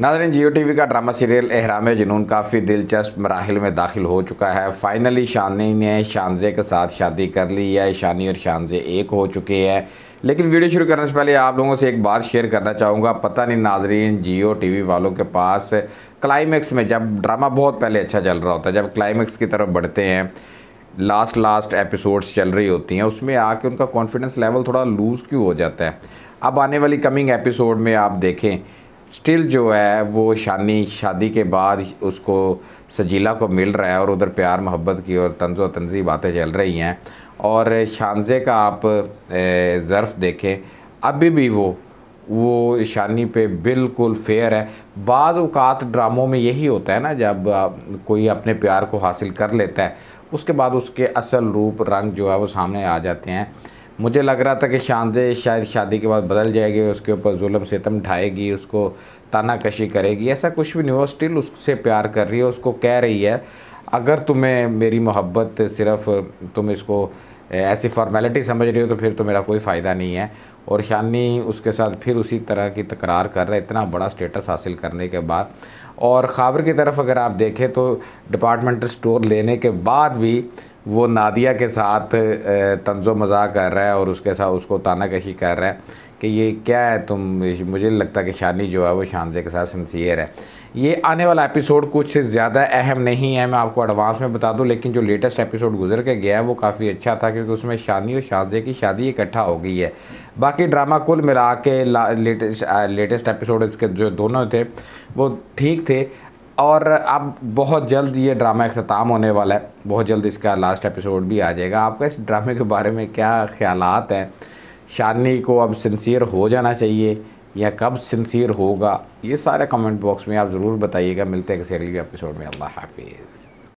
नाजरन Geo T V का drama serial Ehraam Junoon काफ़ी दिलचस्प मराहल में दाखिल हो चुका है फ़ाइनली शानी ने शानजे के साथ शादी कर ली है शानी और शानजे एक हो चुके हैं लेकिन वीडियो शुरू करने से पहले आप लोगों से एक बात शेयर करना चाहूँगा पता नहीं नाजरीन जियो वी वालों के पास क्लाइमैक्स में जब ड्रामा बहुत पहले अच्छा चल रहा होता है जब क्लाइमैक्स की तरफ बढ़ते हैं लास्ट लास्ट एपिसोड्स चल रही होती हैं उसमें आके उनका कॉन्फिडेंस लेवल थोड़ा लूज़ क्यों हो जाता है अब आने वाली कमिंग एपिसोड में आप देखें स्टिल जो है वो शानी शादी के बाद उसको सजीला को मिल रहा है और उधर प्यार मोहब्बत की और तंज़ व तंजी बातें चल रही हैं और शानजे का आप ज़र्फ़ देखें अभी भी वो वो शानी पे बिल्कुल फेयर है बाज़ अवत ड्रामों में यही होता है ना जब कोई अपने प्यार को हासिल कर लेता है उसके बाद उसके असल रूप रंग जो है वो सामने आ जाते हैं मुझे लग रहा था कि शानजे शायद शादी के बाद बदल जाएगी और उसके ऊपर जुलम सितम ढाएगी उसको तानाकशी करेगी ऐसा कुछ भी नहीं हो स्टिल उससे प्यार कर रही है उसको कह रही है अगर तुम्हें मेरी मोहब्बत सिर्फ तुम इसको ऐसी फॉर्मेलिटी समझ रही हो तो फिर तो मेरा कोई फ़ायदा नहीं है और शानी उसके साथ फिर उसी तरह की तकरार कर रहा है इतना बड़ा स्टेटस हासिल करने के बाद और खावर की तरफ अगर आप देखें तो डिपार्टमेंटल स्टोर लेने के बाद भी वो नादिया के साथ तंजो मजाक कर रहा है और उसके साथ उसको ताना कशी कर रहा है कि ये क्या है तुम मुझे लगता है कि शानी जो है वो शानजे के साथ सिंसियर है ये आने वाला एपिसोड कुछ ज़्यादा अहम नहीं है मैं आपको एडवांस में बता दूं लेकिन जो लेटेस्ट एपिसोड गुजर के गया है वो काफ़ी अच्छा था क्योंकि उसमें शानी और शानजे की शादी इकट्ठा हो गई है बाकी ड्रामा कुल मिला के लेटेस्ट लेटेस्ट एपिसोड इसके जो दोनों थे वो ठीक थे और अब बहुत जल्द ये ड्रामा अख्ताम होने वाला है बहुत जल्द इसका लास्ट एपिसोड भी आ जाएगा आपका इस ड्रामे के बारे में क्या ख्याल हैं शानी को अब सिंसियर हो जाना चाहिए या कब सिंसियर होगा ये सारे कमेंट बॉक्स में आप ज़रूर बताइएगा मिलते हैं किसी अगले एपिसोड में अल्लाह हाफिज़